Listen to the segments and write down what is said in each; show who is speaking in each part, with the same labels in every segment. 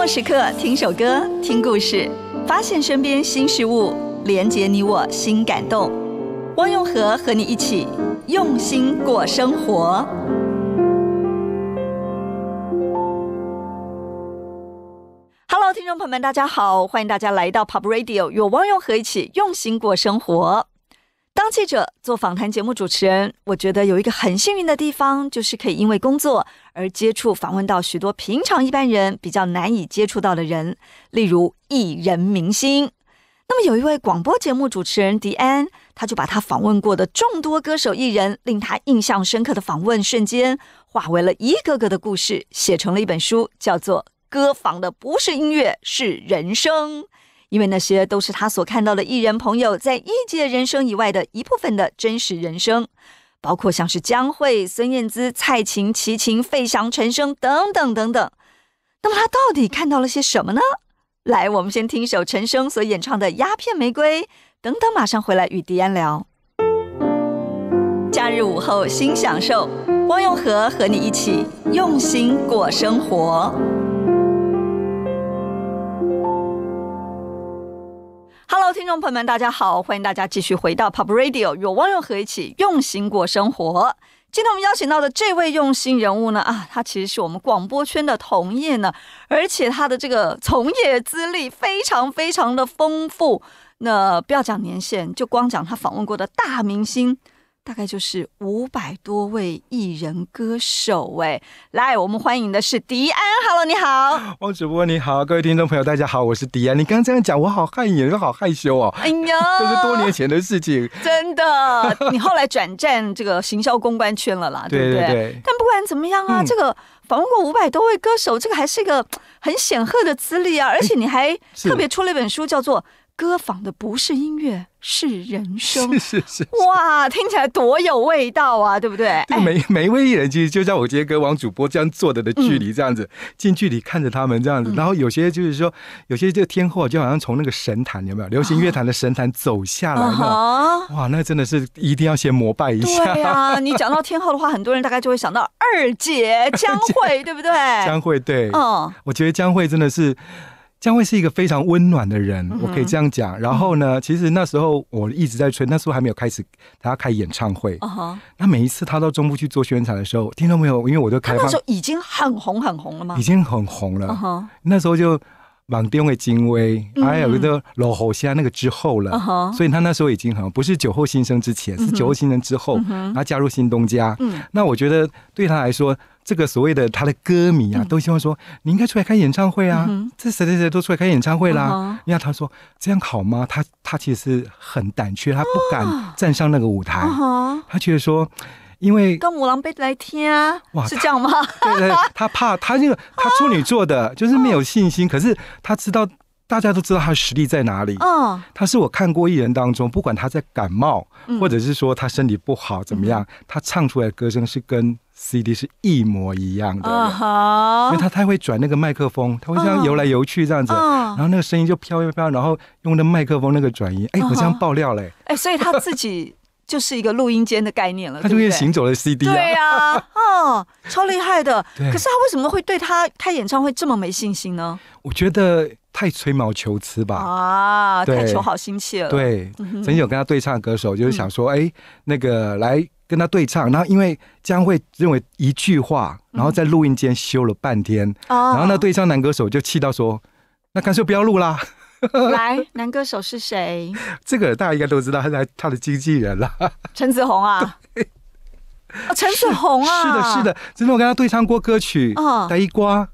Speaker 1: 末时刻，听首歌，听故事，发现身边新事物，连接你我心，感动。汪永和和你一起用心过生活。Hello，听众朋友们，大家好，欢迎大家来到 Pop Radio，与汪永和一起用心过生活。当记者做访谈节目主持人，我觉得有一个很幸运的地方，就是可以因为工作而接触、访问到许多平常一般人比较难以接触到的人，例如艺人、明星。那么有一位广播节目主持人迪安，他就把他访问过的众多歌手、艺人，令他印象深刻的访问瞬间，化为了一个个的故事，写成了一本书，叫做《歌访的不是音乐，是人生》。因为那些都是他所看到的艺人朋友在艺界人生以外的一部分的真实人生，包括像是江蕙、孙燕姿、蔡琴、齐秦、费翔、陈升等等等等。那么他到底看到了些什么呢？来，我们先听一首陈升所演唱的《鸦片玫瑰》，等等，马上回来与迪安聊。假日午后新享受，汪永和和你一起用心过生活。Hello，听众朋友们，大家好！欢迎大家继续回到 Pop Radio，与汪友和一起用心过生活。今天我们邀请到的这位用心人物呢，啊，他其实是我们广播圈的同业呢，而且他的这个从业资历非常非常的丰富。那不要讲年限，就光讲他访问过的大明星。大概就是五百多位艺人歌手，哎，来，我们欢迎的是迪安。Hello，你好，
Speaker 2: 汪主播你好，各位听众朋友大家好，我是迪安。你刚刚这样讲，我好害颜，好害羞哦。哎
Speaker 1: 呀，这是多
Speaker 2: 年前的事情，
Speaker 1: 真的。你后来转战这个行销公关圈了啦，对不对？但不管怎么样啊，这个访问过五百多位歌手，这个还是一个很显赫的资历啊。而且你还特别出了一本书，叫做。歌仿的不是音乐，是人生。是是是，哇，听起来多有味道啊，对不对？
Speaker 2: 每每位艺人，其实就在我今天跟王主播这样坐的的距离，这样子近距离看着他们这样子，然后有些就是说，有些这个天后就好像从那个神坛有没有？流行乐坛的神坛走下来了，哇，那真的是一定要先膜拜一下。对啊，
Speaker 1: 你讲到天后的话，很多人大概就会想到二姐江蕙，对不对？江
Speaker 2: 蕙对，嗯，我觉得江蕙真的是。将会是一个非常温暖的人，我可以这样讲。然后呢，其实那时候我一直在催，那时候还没有开始他要开演唱会。那每一次他到中部去做宣传的时候，听到没有？因为我都开那时候
Speaker 1: 已经很红很红了吗？已经
Speaker 2: 很红了。那时候就网巅为精威，还有个老侯，现在那个之后了。所以他那时候已经很不是酒后新生之前，是酒后新生之后，他加入新东家。那我觉得对他来说。这个所谓的他的歌迷啊，都希望说你应该出来开演唱会啊！这谁谁谁都出来开演唱会啦！你看他说这样好吗？他他其实很胆怯，他不敢站上那个舞台，他觉得说因为。
Speaker 1: 跟母狼狈来听，哇，是这样吗？对对，
Speaker 2: 他怕，他因个他处女座的，就是没有信心。可是他知道。大家都知道他的实力在哪里。他是我看过艺人当中，不管他在感冒，或者是说他身体不好怎么样，他唱出来的歌声是跟 CD 是一模一样的。因为他太会转那个麦克风，他会这样游来游去这样子，然后那个声音就飘一飘，然后用那麦克风那个转移。哎，我这样爆料嘞。
Speaker 1: 哎，所以他自己。就是一个录音间的概念了，他就于行
Speaker 2: 走了 CD 啊！对呀，
Speaker 1: 啊，超厉害的。可是他为什么会对他开演唱会这么没信心呢？
Speaker 2: 我觉得太吹毛求疵吧，
Speaker 1: 啊，太求好心切了。对，经有跟
Speaker 2: 他对唱的歌手就是想说，哎，那个来跟他对唱，然后因为将会认为一句话，然后在录音间修了半天，然后那对唱男歌手就气到说，那干脆不要录啦。
Speaker 1: 来，男歌手是谁？
Speaker 2: 这个大家应该都知道，他在他的经纪人了，
Speaker 1: 陈子红啊，啊，陈子红啊，是的，是
Speaker 2: 的，真的，我跟他对唱过歌曲啊，呆瓜，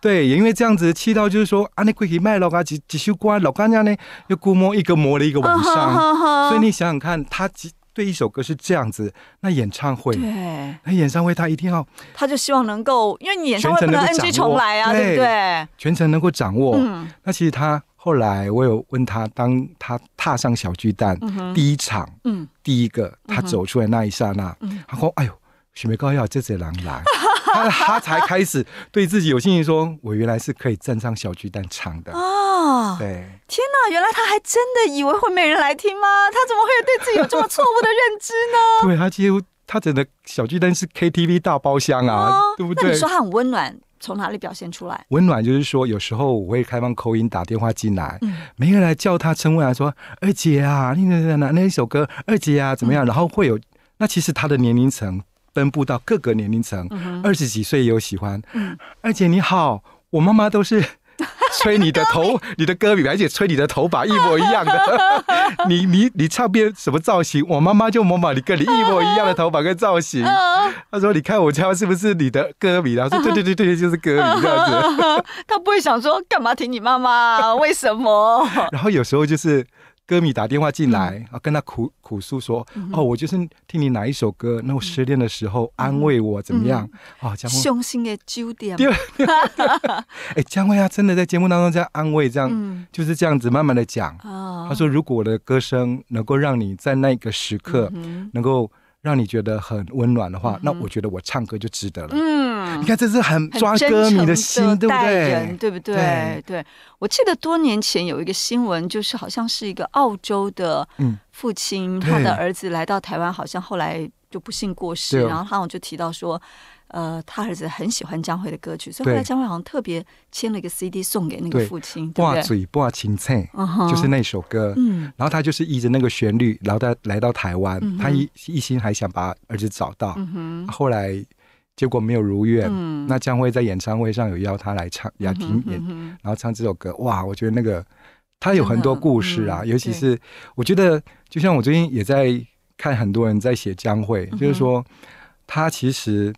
Speaker 2: 对，也因为这样子气到，就是说啊，你可以卖了啊，只只修关，老干家呢，又估摸一个摸了一个晚上，所以你想想看，他对一首歌是这样子，那演唱会，
Speaker 1: 对，
Speaker 2: 那演唱会他一定要，
Speaker 1: 他就希望能够，因为你演唱会不能 NG 重来啊，对不对？
Speaker 2: 全程能够掌握，嗯，那其实他。后来我有问他，当他踏上小巨蛋第一场，嗯，第一个他走出来那一刹那，嗯，他说：“哎呦，雪梅高要这只狼来。”他他才开始对自己有信心，说：“我原来是可以站上小巨蛋唱的。”
Speaker 1: 哦，对，天哪，原来他还真的以为会没人来听吗？他怎么会有对自己有这么错误的认知呢？
Speaker 2: 对，他几乎他整个小巨蛋是 KTV 大包厢啊，对不对？那你说他
Speaker 1: 很温暖，从哪里表现出来？
Speaker 2: 温暖就是说，有时候我会开放口音打电话进来，嗯，没人来叫他称谓，说二姐啊，那那那那一首歌，二姐啊怎么样？然后会有，那其实他的年龄层分布到各个年龄层，二十几岁也有喜欢，嗯，二姐你好，我妈妈都是。吹你的头，你的歌迷，而且吹你的头发一模一样的。你你你唱边什么造型，我妈妈就模仿你跟你一模一样的头发跟造型。他说：“你看我样是不是你的歌迷？”他说：“ 对对对对，就是歌迷这样子。”
Speaker 1: 他不会想说干嘛听你妈妈？为什么？
Speaker 2: 然后有时候就是。歌迷打电话进来，啊，跟他苦苦诉说，哦，我就是听你哪一首歌，那我失恋的时候安慰我怎么样？啊，姜雄
Speaker 1: 心的酒店嘛。
Speaker 2: 哎，姜威啊，真的在节目当中这样安慰，这样就是这样子慢慢的讲。他说，如果我的歌声能够让你在那个时刻能够让你觉得很温暖的话，那我觉得我唱歌就值得了。
Speaker 1: 你看，这是很抓歌迷的心，对不对？对不对？对。我记得多年前有一个新闻，就是好像是一个澳洲的父亲，他的儿子来到台湾，好像后来就不幸过世。然后好像就提到说，呃，他儿子很喜欢江蕙的歌曲，所以后来江蕙好像特别签了一个 CD 送给那个父亲。挂嘴
Speaker 2: 挂青菜，就是那首歌。嗯。然后他就是依着那个旋律，然后他来到台湾，他一一心还想把儿子找到。后来。结果没有如愿。那江惠在演唱会上有邀他来唱，雅婷演，然后唱这首歌。哇，我觉得那个他有很多故事啊，尤其是我觉得，就像我最近也在看很多人在写姜惠，就是说他其实，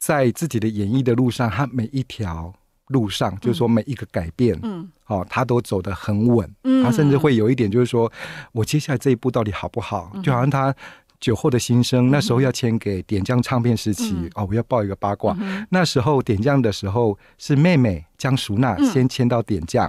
Speaker 2: 在自己的演艺的路上，他每一条路上，就是说每一个改变，嗯，哦，他都走得很稳。他甚至会有一点，就是说我接下来这一步到底好不好？就好像他。酒后的心声，那时候要签给点将唱片时期哦，我要报一个八卦。那时候点将的时候是妹妹江淑娜先签到点将，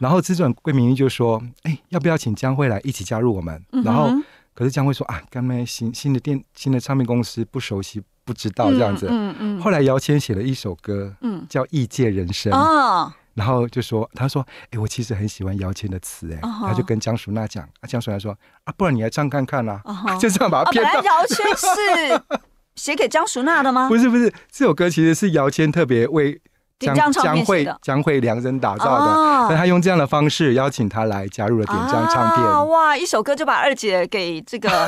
Speaker 2: 然后资转桂明玉就说：“哎，要不要请江慧来一起加入我们？”然后可是江慧说：“啊，刚来新新的电新的唱片公司不熟悉，不知道这样子。”嗯嗯，后来姚谦写了一首歌，嗯，叫《异界人生》然后就说，他说：“哎，我其实很喜欢姚谦的词，哎。”他就跟江淑娜讲，啊，江淑娜说：“啊，不然你来唱看看啦。”就这样把他骗到。姚谦是
Speaker 1: 写给江淑娜的吗？不是
Speaker 2: 不是，这首歌其实是姚谦特别为点江唱的，江惠量身打造的。所以他用这样的方式邀请他来加入了点江唱片。
Speaker 1: 哇，一首歌就把二姐给这个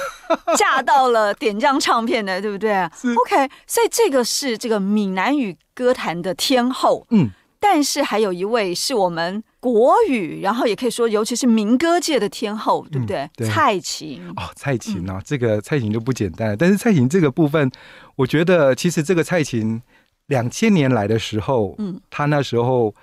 Speaker 1: 嫁 到了点江唱片的，对不对？OK，所以这个是这个闽南语歌坛的天后，嗯。但是还有一位是我们国语，然后也可以说，尤其是民歌界的天后，对不对？蔡琴哦，
Speaker 2: 蔡琴啊，这个蔡琴就不简单。但是蔡琴这个部分，我觉得其实这个蔡琴两千年来的时候，嗯，她那时候。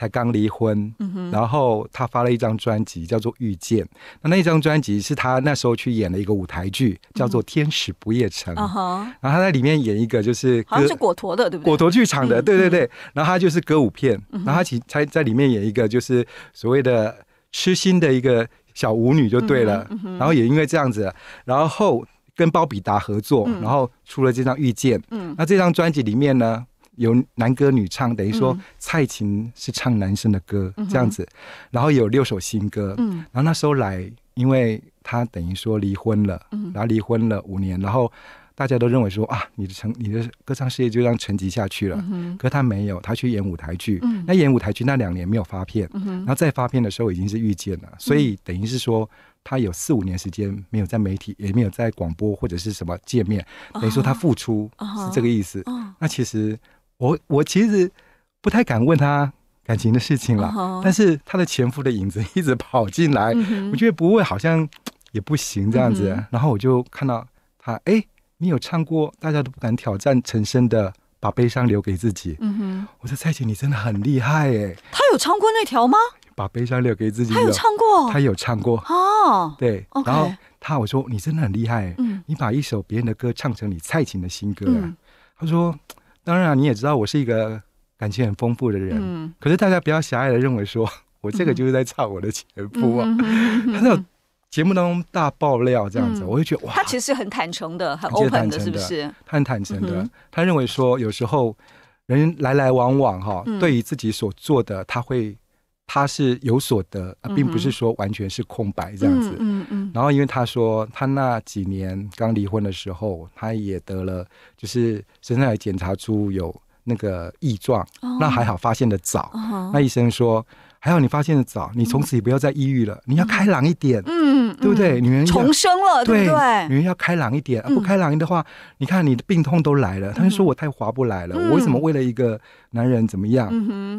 Speaker 2: 才刚离婚，然后他发了一张专辑，叫做《遇见》。那那一张专辑是他那时候去演了一个舞台剧，叫做《天使不夜城》。然后他在里面演一个，就是好像是果
Speaker 1: 陀的，对不对？果陀剧场的，对对对。
Speaker 2: 然后他就是歌舞片，然后他其才在里面演一个，就是所谓的痴心的一个小舞女就对了。然后也因为这样子，然后跟包比达合作，然后出了这张《遇见》。那这张专辑里面呢？有男歌女唱，等于说蔡琴是唱男生的歌这样子，然后有六首新歌，然后那时候来，因为他等于说离婚了，然后离婚了五年，然后大家都认为说啊，你的成你的歌唱事业就这样沉寂下去了，可是他没有，他去演舞台剧，那演舞台剧那两年没有发片，然后在发片的时候已经是遇见了，所以等于是说他有四五年时间没有在媒体，也没有在广播或者是什么见面，等于说他付出是这个意思，那其实。我我其实不太敢问他感情的事情了，但是他的前夫的影子一直跑进来，我觉得不会好像也不行这样子。然后我就看到他，哎，你有唱过大家都不敢挑战陈升的《把悲伤留给自己》？嗯哼，我说蔡琴，你真的很厉害哎。
Speaker 1: 他有唱过那条吗？
Speaker 2: 把悲伤留给自己，他有唱过，他有唱过
Speaker 1: 哦。
Speaker 2: 对，然后他我说你真的很厉害，嗯，你把一首别人的歌唱成你蔡琴的新歌他说。当然，你也知道我是一个感情很丰富的人，可是大家不要狭隘的认为说 我这个就是在唱我的前夫啊，他那种节目当中大爆料这样子，我就觉得哇，他
Speaker 1: 其实很坦诚的，很 open 的，是不是？
Speaker 2: 他很坦诚的，他认为说有时候人来来往往哈，对于自己所做的，他会。他是有所得，并不是说完全是空白这样子。嗯嗯嗯。然后因为他说他那几年刚离婚的时候，他也得了，就是身上也检查出有那个异状。哦。那还好发现的早。哦。那医生说，还好你发现的早，你从此也不要再抑郁了，你要开朗一点。嗯
Speaker 1: 对不对？女人重生了，对不对？女
Speaker 2: 人要开朗一点，不开朗的话，你看你的病痛都来了。他就说我太划不来了，我为什么为了一个？男人怎么样？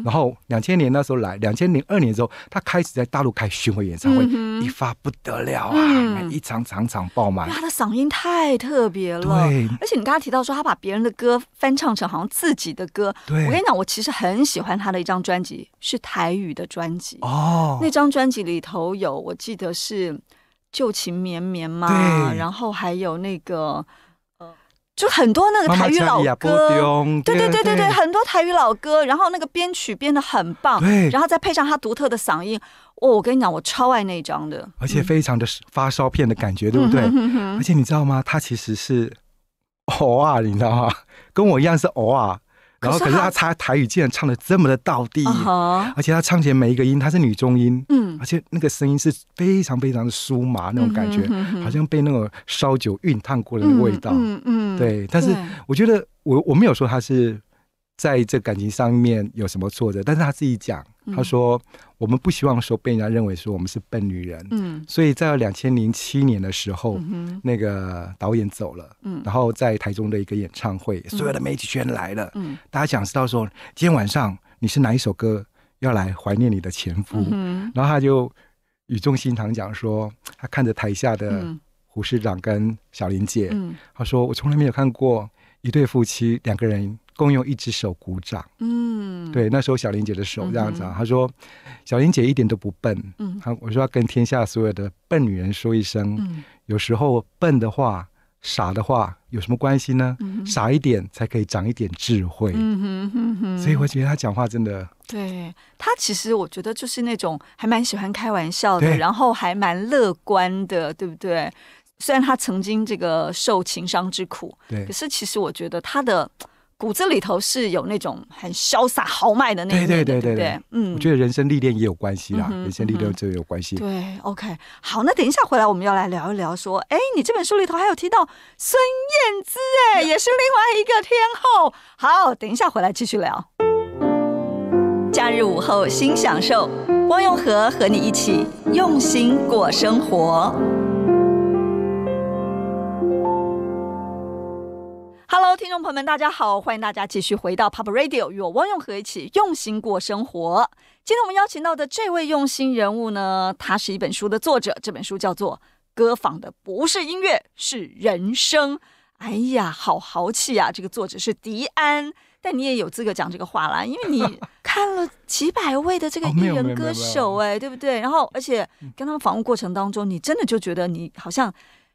Speaker 2: 然后两千年那时候来，两千零二年的时候，他开始在大陆开巡回演唱会，一发不得了啊！每一场场场爆满。他的
Speaker 1: 嗓音太特别了，对。而且你刚刚提到说，他把别人的歌翻唱成好像自己的歌，对。我跟你讲，我其实很喜欢他的一张专辑，是台语的专辑哦。那张专辑里头有，我记得是《旧情绵绵》吗？然后还有那个。就很多那个台语老歌，对对对对对，很多台语老歌，然后那个编曲编的很棒，然后再配上他独特的嗓音，我我跟你讲，我超爱那一张的，而
Speaker 2: 且非常的发烧片的感觉，对不对？而且你知道吗？他其实是偶尔，你知道吗？跟我一样是偶尔。然后，可是他他台语竟然唱的这么的到地，而且他唱起来每一个音，他是女中音，嗯，而且那个声音是非常非常的酥麻那种感觉，好像被那种烧酒熨烫过的味道，嗯
Speaker 1: 嗯，对。但是
Speaker 2: 我觉得，我我没有说他是。在这感情上面有什么挫折？但是他自己讲，他说我们不希望说被人家认为说我们是笨女人。嗯，所以在两千零七年的时候，嗯，那个导演走了，嗯，然后在台中的一个演唱会，所有的媒体全来了，嗯，大家想知道说今天晚上你是哪一首歌要来怀念你的前夫？嗯，然后他就语重心长讲说，他看着台下的胡市长跟小林姐，嗯，他说我从来没有看过一对夫妻两个人。共用一只手鼓掌。嗯，对，那时候小玲姐的手这样子啊，她说：“小玲姐一点都不笨。”嗯，她我说要跟天下所有的笨女人说一声：“有时候笨的话、傻的话有什么关系呢？傻一点才可以长一点智慧。”
Speaker 1: 嗯哼，所以我觉
Speaker 2: 得她讲话真的。
Speaker 1: 对她其实我觉得就是那种还蛮喜欢开玩笑的，然后还蛮乐观的，对不对？虽然她曾经这个受情伤之苦，对，可是其实我觉得她的。骨子里头是有那种很潇洒豪迈的那种，对对对对对，嗯，我觉得
Speaker 2: 人生历练也有关系啦，人生历练就有关系。
Speaker 1: 对，OK，好，那等一下回来我们要来聊一聊，说，哎，你这本书里头还有提到孙燕姿，哎，也是另外一个天后。好，等一下回来继续聊。假日午后新享受，汪永和和你一起用心过生活。Hello，听众朋友们，大家好！欢迎大家继续回到 Pop Radio，与我汪永和一起用心过生活。今天我们邀请到的这位用心人物呢，他是一本书的作者，这本书叫做《歌坊的不是音乐是人生》。哎呀，好豪气啊！这个作者是迪安，但你也有资格讲这个话啦，因为你 看了几百位的这个艺人歌手，哎，对不对？然后，而且跟他们访问过程当中，你真的就觉得你好像。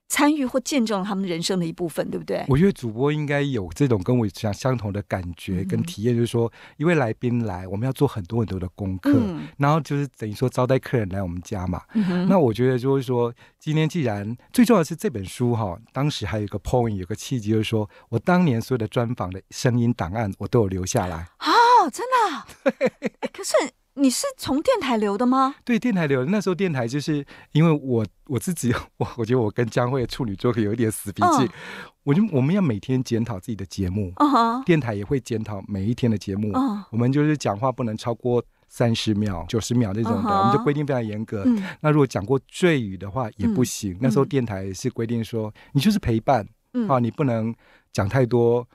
Speaker 1: 参与或见证了他们人生的一部分，对不对？
Speaker 2: 我觉得主播应该有这种跟我讲相同的感觉跟体验，就是说，一位来宾来，我们要做很多很多的功课，然后就是等于说招待客人来我们家嘛。那我觉得就是说，今天既然最重要是这本书哈，当时还有一个 point，有个契机就是说我当年所有的专访的声音档案，我都有留下来
Speaker 1: 啊，真的。可是。你是从电台留的吗？对，电台
Speaker 2: 留。那时候电台就是因为我我自己，我我觉得我跟江慧的处女座可有一点死脾气，我就我们要每天检讨自己的节目，电台也会检讨每一天的节目。我们就是讲话不能超过三十秒、九十秒这种的，我们就规定非常严格。那如果讲过赘语的话也不行。那时候电台是规定说，你就是陪伴啊，你不能讲太多。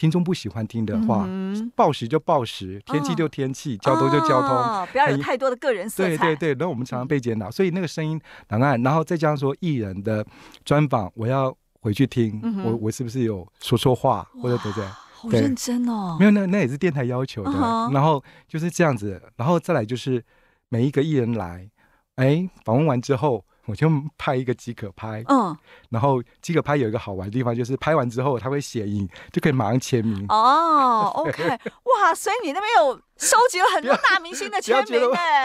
Speaker 2: 听众不喜欢听的话，暴食就暴食，天气就天气，交通就交通，不要有太多
Speaker 1: 的个人色彩。对对对，
Speaker 2: 然后我们常常被检讨，所以那个声音档案，然后再加上说艺人的专访，我要回去听，我我是不是有说错话或者怎样？
Speaker 1: 好认真哦。没有，那
Speaker 2: 那也是电台要求的。然后就是这样子，然后再来就是每一个艺人来，哎，访问完之后。我就拍一个即可拍，嗯，然后即可拍有一个好玩的地方，就是拍完之后他会写影，就可以马上签名。
Speaker 1: 哦，OK，哇，所以你那边有。收集了很多大明星的签 名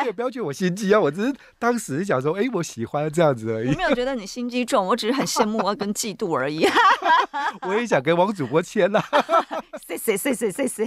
Speaker 2: 也不要觉得我心机啊，我只是当时想说，哎，我喜欢这样子而已。我没
Speaker 1: 有觉得你心机重，我只是很羡慕我跟嫉妒而已。
Speaker 2: 我也想跟王主播签呐。
Speaker 1: 谢谢谢谢谢谢，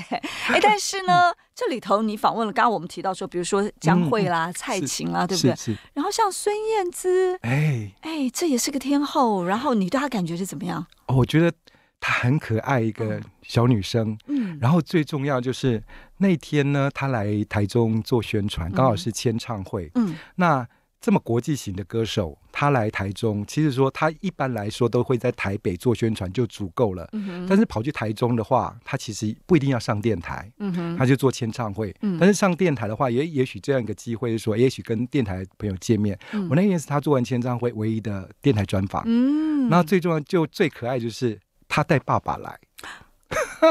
Speaker 1: 哎，但是呢，这里头你访问了，刚刚我们提到说，比如说江蕙啦、蔡琴啦，对不对？是是。然后像孙燕姿，哎哎，这也是个天后。然后你对她感觉是怎么样？
Speaker 2: 哦，我觉得。她很可爱，一个小女生。嗯，然后最重要就是那天呢，她来台中做宣传，刚好是签唱会。嗯，那这么国际型的歌手，她来台中，其实说她一般来说都会在台北做宣传就足够了。嗯但是跑去台中的话，她其实不一定要上电台。嗯她就做签唱会。嗯。但是上电台的话，也也许这样一个机会是说，也许跟电台朋友见面。我那天是她做完签唱会唯一的电台专访。
Speaker 1: 嗯。那
Speaker 2: 最重要就最可爱就是。他带爸爸来，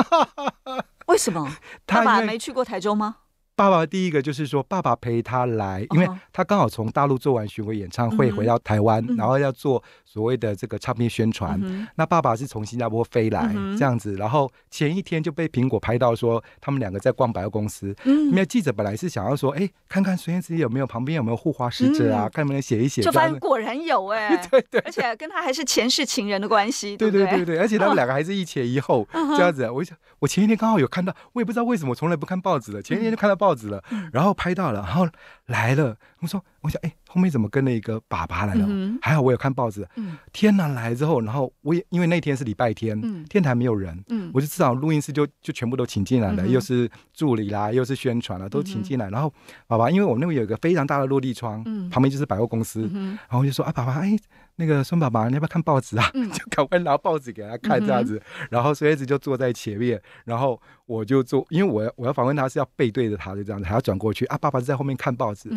Speaker 1: 为什么？爸爸没去过台州吗？
Speaker 2: 爸爸第一个就是说，爸爸陪他来，因为他刚好从大陆做完巡回演唱会回到台湾，然后要做所谓的这个唱片宣传。那爸爸是从新加坡飞来这样子，然后前一天就被苹果拍到说他们两个在逛百货公司。因为记者本来是想要说，哎，看看孙燕姿有没有旁边有没有护花使者啊，看能不能写一写。就发现
Speaker 1: 果然有哎，对对，而且跟他还是前世情人的关系，对对对对，而且他们两个
Speaker 2: 还是一前一后这样子。我我前一天刚好有看到，我也不知道为什么从来不看报纸了，前一天就看到报。报纸了，然后拍到了，然后来了。我说，我想，哎，后面怎么跟了一个爸爸来了？还好我有看报纸。嗯，天台来之后，然后我也因为那天是礼拜天，天台没有人，我就知道录音室就就全部都请进来了，又是助理啦，又是宣传了，都请进来。然后爸爸，因为我们那边有一个非常大的落地窗，旁边就是百货公司，然后就说啊，爸爸，哎。那个孙爸爸，你要不要看报纸啊？就赶快拿报纸给他看这样子，然后孙子就坐在前面，然后我就坐，因为我要我要访问他是要背对着他，就这样子，还要转过去啊，爸爸是在后面看报纸，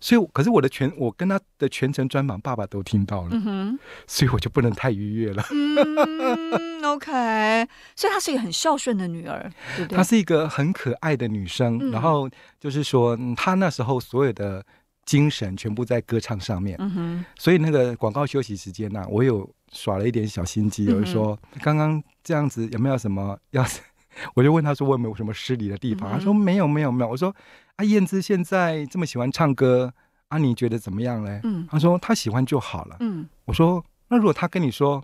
Speaker 2: 所以可是我的全我跟他的全程专访，爸爸都听到了，所以我就不能太愉悦了。
Speaker 1: 嗯，OK，所以她是一个很孝顺的女儿，她是
Speaker 2: 一个很可爱的女生，然后就是说她那时候所有的。精神全部在歌唱上面，所以那个广告休息时间呢，我有耍了一点小心机，就说刚刚这样子有没有什么要，我就问他说我有没有什么失礼的地方，他说没有没有没有，我说啊燕姿现在这么喜欢唱歌，啊你觉得怎么样嘞？嗯，他说他喜欢就好了，嗯，我说那如果他跟你说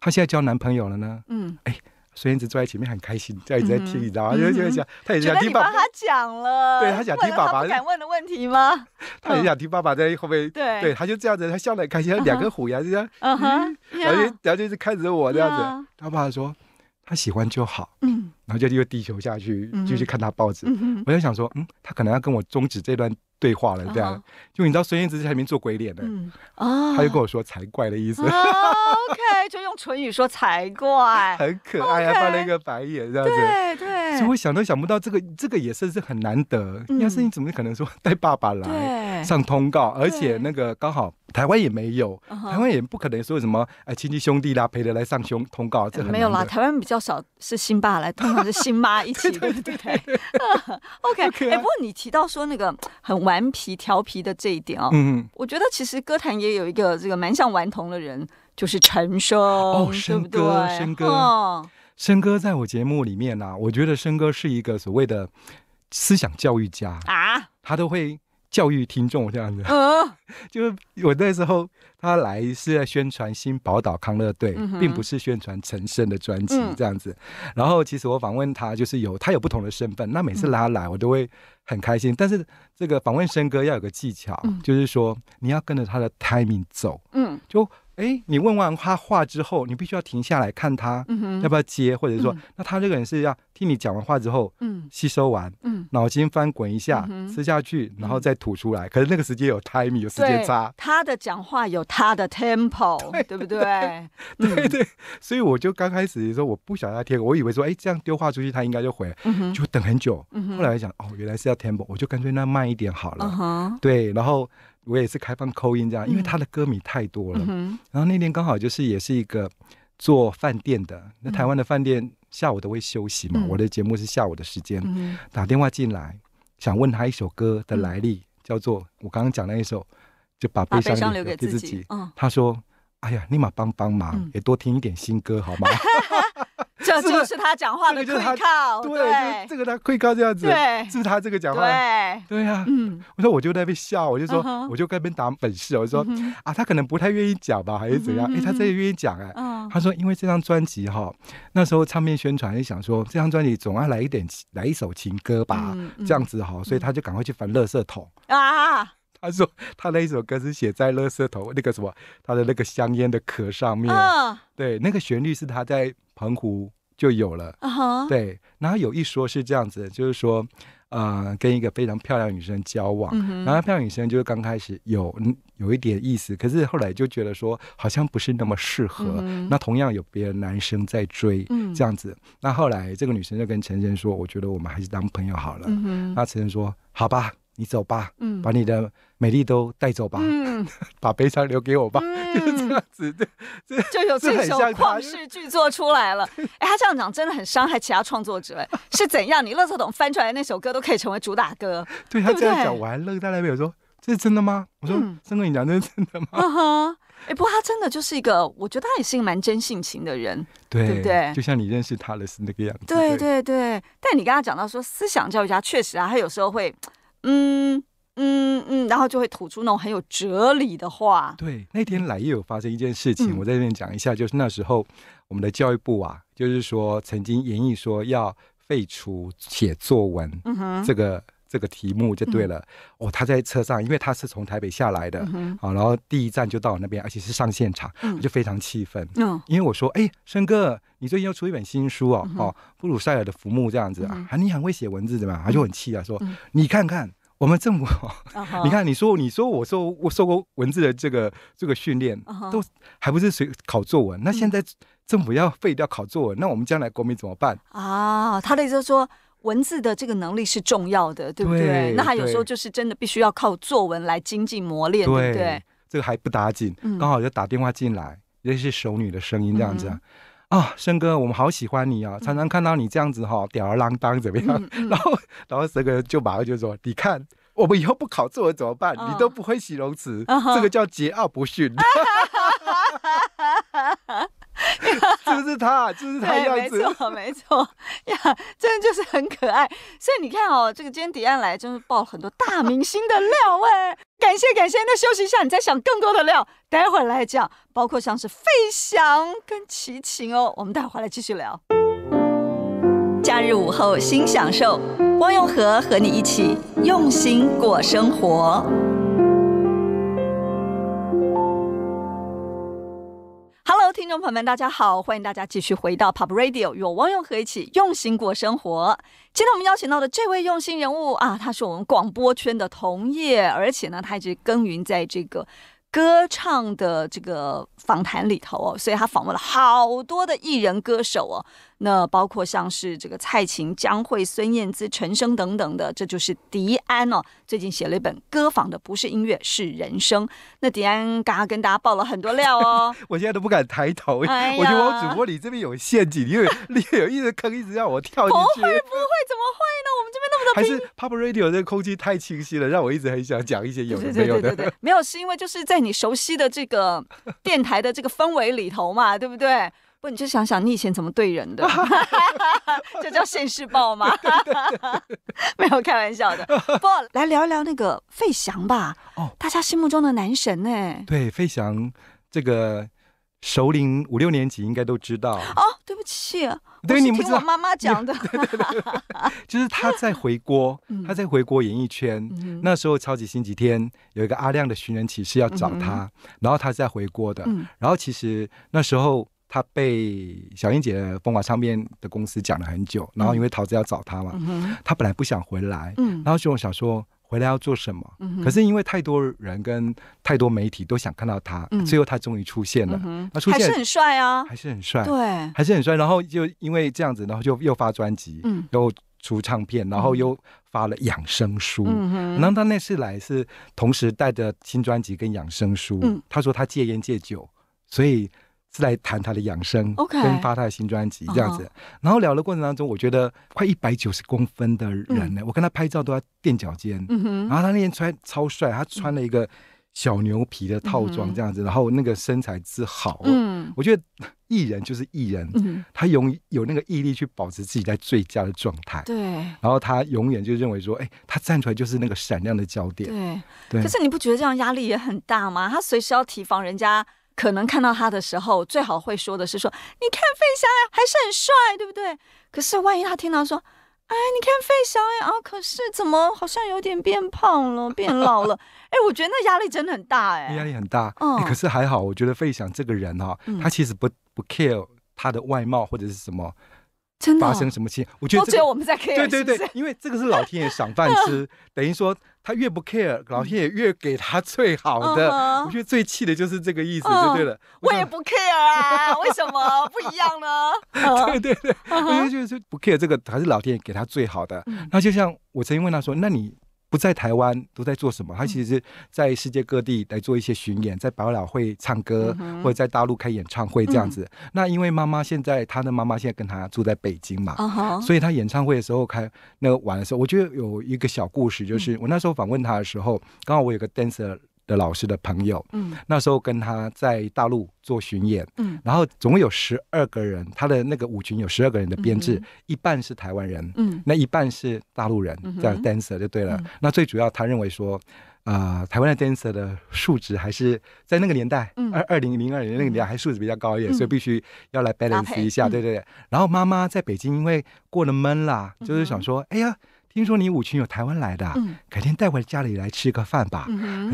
Speaker 2: 他现在交男朋友了呢？嗯，哎。孙燕姿坐在前面很开心，这样一直在听，你知道吗？就就在讲，他也想听爸爸他
Speaker 1: 讲了。对他想听爸爸敢问的问题吗？他也想
Speaker 2: 听爸爸在后面。对对，他就这样子，他笑得很开心，两个虎牙这样。
Speaker 1: 嗯哼。然后，
Speaker 2: 然后就是看着我这样子。他爸爸说：“他喜欢就好。”嗯。然后就又低球下去，就去看他报纸。我在想说，嗯，他可能要跟我终止这段对话了这样。就你知道，孙燕姿在前面做鬼脸的。
Speaker 1: 他就跟我
Speaker 2: 说：“才怪”的意思。
Speaker 1: OK，就用唇语说才怪，很
Speaker 2: 可爱啊，翻了一个白眼这样子，对对，所以我想都想不到这个这个也是是很难得，但是你怎么可能说带爸爸来上通告，而且那个刚好台湾也没有，台湾也不可能说什么哎亲戚兄弟啦陪着来上通通告，没有啦，台
Speaker 1: 湾比较少是新爸来，通常是新妈一起，对对对，OK，哎，不过你提到说那个很顽皮调皮的这一点哦，嗯，我觉得其实歌坛也有一个这个蛮像顽童的人。就是陈升哦，生哥，生哥，
Speaker 2: 深哥，在我节目里面呢，我觉得生哥是一个所谓的思想教育家啊，他都会教育听众这样子。嗯，就是我那时候他来是在宣传新宝岛康乐队，并不是宣传陈升的专辑这样子。然后其实我访问他，就是有他有不同的身份。那每次拉来，我都会很开心。但是这个访问生哥要有个技巧，就是说你要跟着他的 timing 走。嗯，就。哎，你问完他话之后，你必须要停下来看他，要不要接，或者说，那他这个人是要听你讲完话之后，吸收完，脑筋翻滚一下，吃下去，然后再吐出来。可是那个时间有 time，有时间差。
Speaker 1: 他的讲话有他的 tempo，对不对？对
Speaker 2: 对，所以我就刚开始说我不想要贴，我以为说，哎，这样丢话出去他应该就回，就等很久。后来想，哦，原来是要 tempo，我就干脆那慢一点好
Speaker 1: 了。
Speaker 2: 对，然后。我也是开放口音这样，因为他的歌迷太多了。然后那天刚好就是也是一个做饭店的，那台湾的饭店下午都会休息嘛，我的节目是下午的时间，打电话进来想问他一首歌的来历，叫做我刚刚讲那一首，就把悲伤留给自己。他说。哎呀，立马帮帮忙，也多听一点新歌好吗？
Speaker 1: 这 就是他讲话的盔套，对，这个他以靠这
Speaker 2: 样子，对，是他这个讲话，对，对啊。我说我就在那边笑，我就说我就跟别打本事我我说啊，他可能不太愿意讲吧，还是怎样？哎，他真的愿意讲哎。他说因为这张专辑哈，那时候唱片宣传也想说这张专辑总要来一点来一首情歌吧，这样子哈，所以他就赶快去翻垃圾桶
Speaker 1: 啊。
Speaker 2: 他说，他那一首歌是写在乐色头那个什么，他的那个香烟的壳上面。对，那个旋律是他在澎湖就有了。对，然后有一说是这样子就是说，呃，跟一个非常漂亮女生交往，然后漂亮女生就是刚开始有有一点意思，可是后来就觉得说好像不是那么适合。那同样有别的男生在追，这样子。那后来这个女生就跟陈升说：“我觉得我们还是当朋友好了。”那陈升说：“好吧。”你走吧，嗯，把你的美丽都带走吧，嗯，把悲伤留给我吧，嗯，就这样子，对，
Speaker 1: 就有这首旷世巨作出来了。哎，他这样讲真的很伤害其他创作者，是怎样？你乐色桶翻出来那首歌都可以成为主打歌。对他这样讲，
Speaker 2: 我还乐在那边说这是真的吗？我说真的。你讲这是真的吗？
Speaker 1: 哈。哎，不过他真的就是一个，我觉得他也是一个蛮真性情的人，对不对？就
Speaker 2: 像你认识他的是那个样子。
Speaker 1: 对对对。但你刚刚讲到说思想教育家确实啊，他有时候会。嗯嗯嗯，然后就会吐出那种很有哲理的话。
Speaker 2: 对，那天来也有发生一件事情，我在这边讲一下，就是那时候我们的教育部啊，就是说曾经演绎说要废除写作文，嗯哼，这个。这个题目就对了哦，他在车上，因为他是从台北下来的，好，然后第一站就到那边，而且是上现场，我就非常气愤，因为我说，哎，申哥，你最近又出一本新书哦，哦，布鲁塞尔的浮木这样子啊，你很会写文字的嘛，他就很气啊，说，你看看我们政府，你 看你说你说我说我受过文字的这个这个训练，都还不是随考作文，那现在政府要废掉考作文，那我们将来国民怎么办？
Speaker 1: 啊，他的意思说。文字的这个能力是重要的，对不对？那他有时候就是真的必须要靠作文来经济磨练，对不对？
Speaker 2: 这个还不打紧，刚好就打电话进来，也是熟女的声音这样子啊，生哥，我们好喜欢你啊，常常看到你这样子哈，吊儿郎当怎么样？然后然后这个就马上就说，你看我们以后不考作文怎么办？你都不会形容词，这个叫桀骜不驯。
Speaker 1: 就是他，就是他样子，没错没错呀，真的就是很可爱。所以你看哦，这个今天迪安来，真是爆了很多大明星的料哎！感谢感谢，那休息一下，你再想更多的料，待会来讲，包括像是费翔跟齐秦哦，我们待会回来继续聊。假日午后新享受，汪永和和你一起用心过生活。听众朋友们，大家好！欢迎大家继续回到 Pop Radio，与王永和一起用心过生活。今天我们邀请到的这位用心人物啊，他是我们广播圈的同业，而且呢，他一直耕耘在这个。歌唱的这个访谈里头哦，所以他访问了好多的艺人歌手哦，那包括像是这个蔡琴、江蕙、孙燕姿、陈升等等的，这就是迪安哦。最近写了一本《歌访的不是音乐是人生》，那迪安刚刚跟大家爆了很多料哦，
Speaker 2: 我现在都不敢抬头，我觉得我主播你这边有陷阱，因为有 一直坑一直让我跳进去，不会不会，
Speaker 1: 怎么会呢？我们这。边。还是
Speaker 2: pop radio 这空气太清晰了，让我一直很想讲一些有的没有的。
Speaker 1: 没有，是因为就是在你熟悉的这个 电台的这个氛围里头嘛，对不对？不，你就想想你以前怎么对人的，这叫现世报吗？没有开玩笑的。不，来聊一聊那个费翔吧。哦，大家心目中的男神呢？
Speaker 2: 对，费翔这个。熟龄五六年级应该都知道哦，
Speaker 1: 对不起，对你你听我妈妈讲的，
Speaker 2: 就是他在回国，他在回国演艺圈。那时候超级星期天有一个阿亮的寻人启事要找他，然后他在回国的。然后其实那时候他被小英姐的风华唱片的公司讲了很久，然后因为桃子要找他嘛，他本来不想回来，然后就想说。回来要做什么？可是因为太多人跟太多媒体都想看到他，最后他终于出现了。那出现还是很
Speaker 1: 帅啊，还
Speaker 2: 是很帅，对，还是很帅。然后就因为这样子，然后就又发专辑，嗯，又出唱片，然后又发了养生书。然后他那次来是同时带着新专辑跟养生书。他说他戒烟戒酒，所以。是来谈他的养生，OK，跟发他的新专辑这样子。然后聊的过程当中，我觉得快一百九十公分的人呢，我跟他拍照都要垫脚尖。嗯哼。然后他那天穿超帅，他穿了一个小牛皮的套装这样子，然后那个身材之好，嗯，我觉得艺人就是艺人，嗯，他永有那个毅力去保持自己在最佳的状态。对。然后他永远就认为说，哎，他站出来就是那个闪亮的焦点。
Speaker 1: 对。可是你不觉得这样压力也很大吗？他随时要提防人家。可能看到他的时候，最好会说的是说，你看费翔还是很帅，对不对？可是万一他听到说，哎，你看费翔呀，啊，可是怎么好像有点变胖了，变老了？哎，我觉得那压力真的很大，哎，压
Speaker 2: 力很大。嗯，可是还好，我觉得费翔这个人哈，他其实不不 care 他的外貌或者是什么。发生什么情我觉得只有我们在 care。对对对，因为这个是老天爷赏饭吃，等于说他越不 care，老天爷越给他最好的。我觉得最气的就是这个意思，就对了。我也
Speaker 1: 不 care 啊，为什么不一样呢？对对对，我觉得就是
Speaker 2: 不 care 这个还是老天爷给他最好的。那就像我曾经问他说：“那你？”不在台湾都在做什么？他其实是在世界各地来做一些巡演，在百老汇唱歌，或者在大陆开演唱会这样子。那因为妈妈现在，他的妈妈现在跟他住在北京嘛，所以他演唱会的时候开那个玩的时候，我觉得有一个小故事，就是我那时候访问他的时候，刚好我有个 dancer。的老师的朋友，嗯，那时候跟他在大陆做巡演，嗯，然后总共有十二个人，他的那个舞群有十二个人的编制，一半是台湾人，嗯，那一半是大陆人，叫 dancer 就对了。那最主要他认为说，呃，台湾的 dancer 的素质还是在那个年代，二二零零二年那个年代还素质比较高一点，所以必须要来 balance 一下，对对对？然后妈妈在北京因为过得闷啦，就是想说，哎呀。听说你舞群有台湾来的，改天带回家里来吃个饭吧？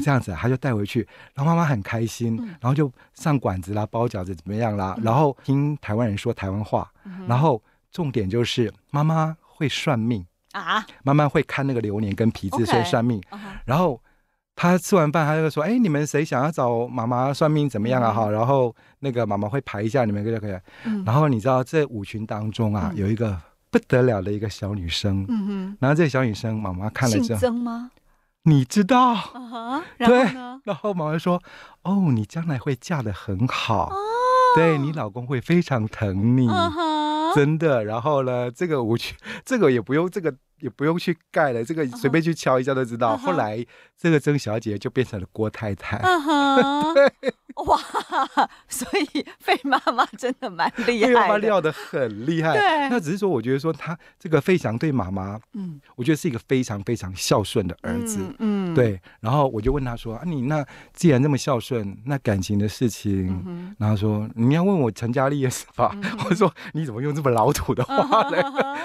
Speaker 2: 这样子，他就带回去，然后妈妈很开心，然后就上馆子啦，包饺子怎么样啦？然后听台湾人说台湾话，然后重点就是妈妈会算命啊，妈妈会看那个流年跟皮子说算命。然后他吃完饭，他就说：“哎，你们谁想要找妈妈算命怎么样啊？”哈，然后那个妈妈会排一下你们就可以。然后你知道这舞群当中啊，有一个。不得了的一个小女生，嗯哼，然后这个小女生妈妈看了之后，姓吗？你知道，
Speaker 1: 啊，对。
Speaker 2: 然后妈妈说：“哦，你将来会嫁的很好，对，你老公会非常疼你，真的。”然后呢，这个我去，这个也不用，这个也不用去盖了，这个随便去敲一下都知道。后来这个曾小姐就变成了郭太太，
Speaker 1: 啊 对。哇，所以费妈妈真的蛮 厉害，费妈妈料
Speaker 2: 的很厉害。对，那只是说，我觉得说他这个费翔对妈妈，嗯，我觉得是一个非常非常孝顺的儿子。嗯，对。然后我就问他说：“啊，你那既然这么孝顺，那感情的事情？”然后说：“你要问我成家立业是吧？” 我说：“你怎么用这么老土的话呢？”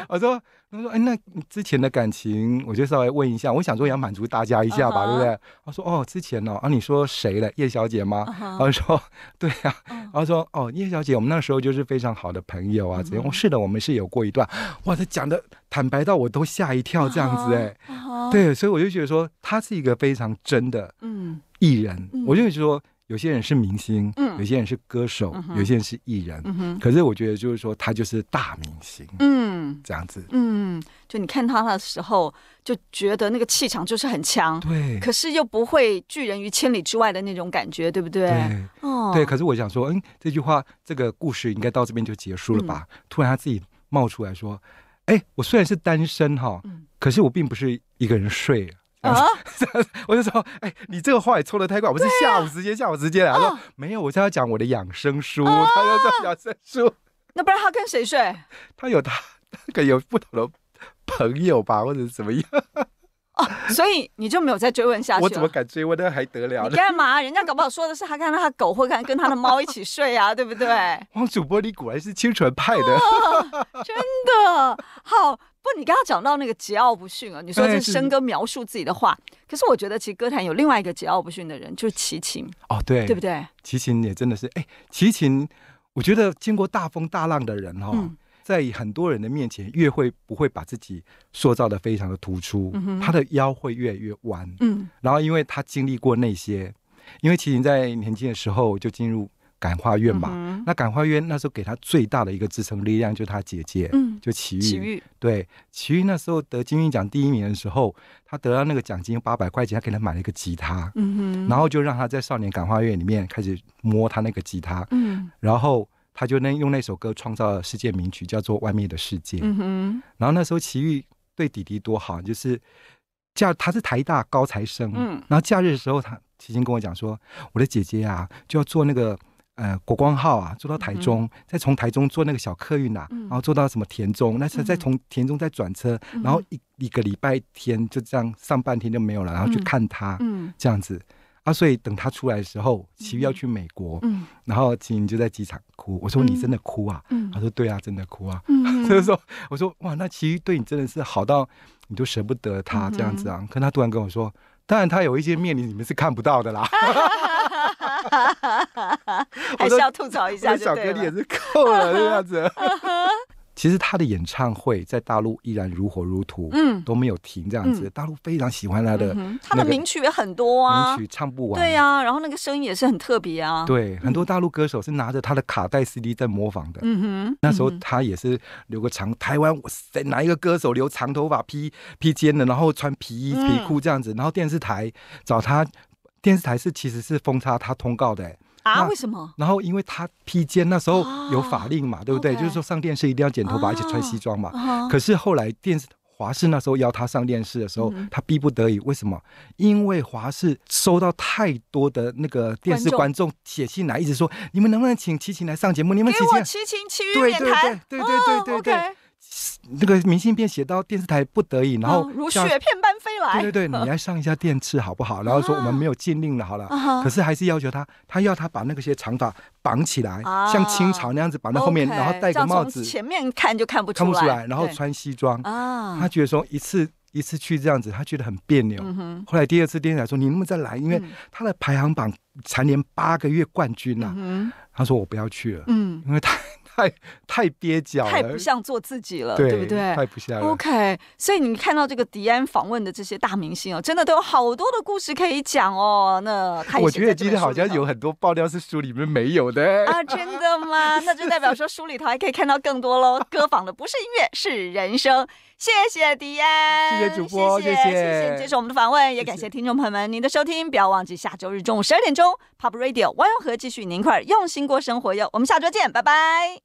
Speaker 2: 我说。他说：“哎，那之前的感情，我就稍微问一下。我想说，也要满足大家一下吧，对不对？”他说：“哦，之前呢，啊，你说谁了？叶小姐吗？”然后说：“ 对呀。”然后说：“哦，叶小姐，我们那时候就是非常好的朋友啊，怎样？”“是的，我们是有过一段。”哇，他讲的坦白到我都吓一跳，这样子哎，对，所以我就觉得说他是一个非常真的嗯艺人，我就觉得说。有些人是明星，嗯，有些人是歌手，有些人是艺人，嗯哼。可是我觉得，就是说，他就是大明星，
Speaker 1: 嗯，这样子，嗯嗯。就你看他的时候，就觉得那个气场就是很强，对。可是又不会拒人于千里之外的那种感觉，对不对？对。哦。对。
Speaker 2: 可是我想说，嗯，这句话，这个故事应该到这边就结束了吧？突然他自己冒出来说：“哎，我虽然是单身哈，可是我并不是一个人睡。”啊！我就说，哎，你这个话也说得太快，我是下午时间，下午时间。啊，他说没有，我正在讲我的养生书。他
Speaker 1: 说养生书。那不然他跟谁睡？
Speaker 2: 他有他那个有不同的朋友吧，或者怎么样？
Speaker 1: 哦，所以你就没有再追问下去。我怎么
Speaker 2: 敢追问？那还得了？你干
Speaker 1: 嘛？人家搞不好说的是他看到他狗或跟跟他的猫一起睡啊，对不对？
Speaker 2: 王主播，你果然是清纯派的，
Speaker 1: 真的好。不，你刚刚讲到那个桀骜不驯啊，你说是生哥描述自己的话，可是我觉得其实歌坛有另外一个桀骜不驯的人，就是齐秦
Speaker 2: 哦，对，对不对？齐秦也真的是，哎，齐秦，我觉得经过大风大浪的人哈，在很多人的面前越会不会把自己塑造的非常的突出，他的腰会越来越弯，嗯，然后因为他经历过那些，因为齐秦在年轻的时候就进入。感化院嘛，那感化院那时候给他最大的一个支撑力量就是他姐姐，嗯，就齐豫，齐对齐豫那时候得金曲奖第一名的时候，他得到那个奖金八百块钱，他给他买了一个吉他，嗯哼，然后就让他在少年感化院里面开始摸他那个吉他，嗯，然后他就能用那首歌创造了世界名曲，叫做《外面的世界》，嗯然后那时候齐豫对弟弟多好，就是假他是台大高材生，嗯，然后假日的时候他齐经跟我讲说，我的姐姐啊就要做那个。呃，国光号啊，坐到台中，再从台中坐那个小客运啊，然后坐到什么田中，那再再从田中再转车，然后一一个礼拜天就这样上半天就没有了，然后去看他，这样子啊，所以等他出来的时候，奇遇要去美国，然后奇遇就在机场哭，我说你真的哭啊，他说对啊，真的哭啊，所 以说我说哇，那奇遇对你真的是好到你都舍不得他这样子啊，可他突然跟我说，当然他有一些面你你们是看不到的啦。哈
Speaker 1: 哈哈还是要吐槽一下，小哥你也是
Speaker 2: 够了这样子。其实他的演唱会，在大陆依然如火如荼，嗯，都没有停这样子。大陆非常喜欢他的，他的名
Speaker 1: 曲也很多啊，名曲
Speaker 2: 唱不完。对
Speaker 1: 呀，然后那个声音也是很特别啊。对，
Speaker 2: 很多大陆歌手是拿着他的卡带 CD 在模仿的。
Speaker 1: 嗯哼，那时候
Speaker 2: 他也是留个长，台湾在哪一个歌手留长头发披披肩的，然后穿皮衣皮裤这样子，然后电视台找他。电视台是其实是封杀他通告的
Speaker 1: 啊？为什么？
Speaker 2: 然后因为他披肩那时候有法令嘛，对不对？就是说上电视一定要剪头发，而且穿西装嘛。可是后来电视华视那时候邀他上电视的时候，他逼不得已。为什么？因为华视收到太多的那个电视观众写信来，一直说你们能不能请齐秦来上节目？你们给齐
Speaker 1: 秦，齐秦免对对对对对。
Speaker 2: 那个明信片写到电视台不得已，然后如雪片
Speaker 1: 般飞来。对对对，你
Speaker 2: 来上一下电视好不好？然后说我们没有禁令了，好了。可是还是要求他，他要他把那个些长发绑起来，像清朝那样子绑在后面，然后戴个帽子。前
Speaker 1: 面看就看不看不出来。然后穿
Speaker 2: 西装啊，他觉得说一次一次去这样子，他觉得很别扭。后来第二次电视台说你能不能再来？因为他的排行榜蝉联八个月冠军呐。他说我不要去了，嗯，因为他。太太蹩脚，太不像
Speaker 1: 做自己了，对不对？太不像了。OK，所以你看到这个迪安访问的这些大明星哦，真的都有好多的故事可以讲哦。那我觉得今天好像
Speaker 2: 有很多爆料是书里面没有的啊！
Speaker 1: 真的吗？那就代表说书里头还可以看到更多喽。歌访的不是音乐，是人生。谢谢迪安，谢谢主
Speaker 2: 播，谢谢谢谢接受我
Speaker 1: 们的访问，也感谢听众朋友们您的收听。不要忘记下周日中午十二点钟，Pub Radio 万永和继续您一块用心过生活哟。我们下周见，拜拜。